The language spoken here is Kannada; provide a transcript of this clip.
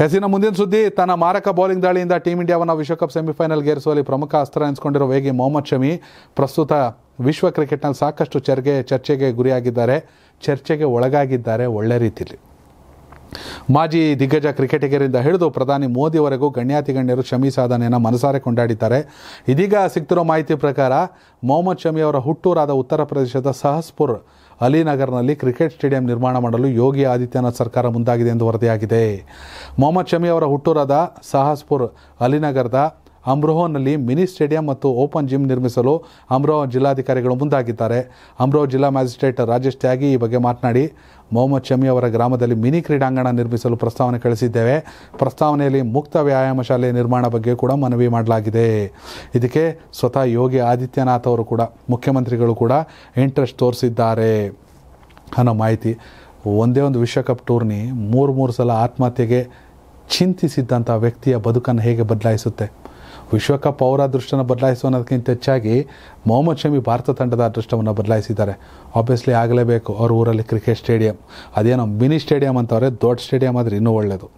ಹೆಸರಿನ ಮುಂದಿನ ಸುದ್ದಿ ತನ್ನ ಮಾರಕ ಬೌಲಿಂಗ್ ದಾಳಿಯಿಂದ ಟೀಂ ಇಂಡಿಯಾವನ್ನು ವಿಶ್ವಕಪ್ ಸೆಮಿಫೈನಲ್ ಗೇರಿಸುವಲ್ಲಿ ಪ್ರಮುಖ ಅಸ್ತ್ರ ಎನಿಸಿಕೊಂಡಿರುವ ವೇಗಿ ಮೊಹಮ್ಮದ್ ಶಮಿ ಪ್ರಸ್ತುತ ವಿಶ್ವ ಕ್ರಿಕೆಟ್ನಲ್ಲಿ ಸಾಕಷ್ಟು ಚರ್ಗೆ ಚರ್ಚೆಗೆ ಗುರಿಯಾಗಿದ್ದಾರೆ ಚರ್ಚೆಗೆ ಒಳಗಾಗಿದ್ದಾರೆ ಒಳ್ಳೆ ರೀತಿಯಲ್ಲಿ ಮಾಜಿ ದಿಗ್ಗಜ ಕ್ರಿಕೆಟಿಗರಿಂದ ಹಿಡಿದು ಪ್ರಧಾನಿ ಮೋದಿವರೆಗೂ ಗಣ್ಯಾತಿ ಗಣ್ಯರು ಶಮಿ ಸಾಧನೆಯನ್ನು ಮನಸಾರೆ ಕೊಂಡಾಡಿದ್ದಾರೆ ಇದೀಗ ಸಿಗ್ತಿರೋ ಮಾಹಿತಿ ಪ್ರಕಾರ ಮೊಹಮ್ಮದ್ ಶಮಿ ಅವರ ಹುಟ್ಟೂರಾದ ಉತ್ತರ ಪ್ರದೇಶದ ಸಹಸ್ಪುರ್ ಅಲಿನಗರ್ನಲ್ಲಿ ಕ್ರಿಕೆಟ್ ಸ್ಟೇಡಿಯಂ ನಿರ್ಮಾಣ ಮಾಡಲು ಯೋಗಿ ಆದಿತ್ಯನಾಥ್ ಸರ್ಕಾರ ಮುಂದಾಗಿದೆ ಎಂದು ವರದಿಯಾಗಿದೆ ಮೊಹಮ್ಮದ್ ಶಮಿ ಅವರ ಹುಟ್ಟೂರಾದ ಸಹಸ್ಪುರ್ ಅಲಿನಗರದ ಅಮ್ರೋಹನಲ್ಲಿ ಮಿನಿ ಸ್ಟೇಡಿಯಂ ಮತ್ತು ಓಪನ್ ಜಿಮ್ ನಿರ್ಮಿಸಲು ಅಮ್ರೋಹ ಜಿಲ್ಲಾಧಿಕಾರಿಗಳು ಮುಂದಾಗಿದ್ದಾರೆ ಅಮ್ರೋಹ ಜಿಲ್ಲಾ ಮ್ಯಾಜಿಸ್ಟ್ರೇಟ್ ರಾಜೇಶ್ ತ್ಯಾಗಿ ಈ ಬಗ್ಗೆ ಮಾತನಾಡಿ ಮೊಹಮ್ಮದ್ ಶಮಿ ಅವರ ಗ್ರಾಮದಲ್ಲಿ ಮಿನಿ ಕ್ರೀಡಾಂಗಣ ನಿರ್ಮಿಸಲು ಪ್ರಸ್ತಾವನೆ ಕಳಿಸಿದ್ದೇವೆ ಪ್ರಸ್ತಾವನೆಯಲ್ಲಿ ಮುಕ್ತ ವ್ಯಾಯಾಮ ಶಾಲೆ ನಿರ್ಮಾಣ ಬಗ್ಗೆ ಕೂಡ ಮನವಿ ಮಾಡಲಾಗಿದೆ ಇದಕ್ಕೆ ಸ್ವತಃ ಯೋಗಿ ಆದಿತ್ಯನಾಥ್ ಅವರು ಕೂಡ ಮುಖ್ಯಮಂತ್ರಿಗಳು ಕೂಡ ಇಂಟ್ರೆಸ್ಟ್ ತೋರಿಸಿದ್ದಾರೆ ಅನ್ನೋ ಮಾಹಿತಿ ಒಂದೇ ಒಂದು ವಿಶ್ವಕಪ್ ಟೂರ್ನಿ ಮೂರು ಮೂರು ಸಲ ಆತ್ಮಹತ್ಯೆಗೆ ಚಿಂತಿಸಿದ್ದಂಥ ವ್ಯಕ್ತಿಯ ಬದುಕನ್ನು ಹೇಗೆ ಬದಲಾಯಿಸುತ್ತೆ ವಿಶ್ವಕಪ್ ಅವರ ಅದೃಷ್ಟನ ಬದಲಾಯಿಸು ಅನ್ನೋದಕ್ಕಿಂತ ಹೆಚ್ಚಾಗಿ ಮೊಹಮ್ಮದ್ ಶಮಿ ಭಾರತ ತಂಡದ ಅದೃಷ್ಟವನ್ನು ಬದಲಾಯಿಸಿದ್ದಾರೆ ಆಬ್ವಿಯಸ್ಲಿ ಆಗಲೇಬೇಕು ಅವ್ರ ಊರಲ್ಲಿ ಕ್ರಿಕೆಟ್ ಸ್ಟೇಡಿಯಂ ಅದೇನೋ ಮಿನಿ ಸ್ಟೇಡಿಯಂ ಅಂತವ್ರೆ ದೊಡ್ಡ ಸ್ಟೇಡಿಯಂ ಆದರೆ ಇನ್ನೂ ಒಳ್ಳೆಯದು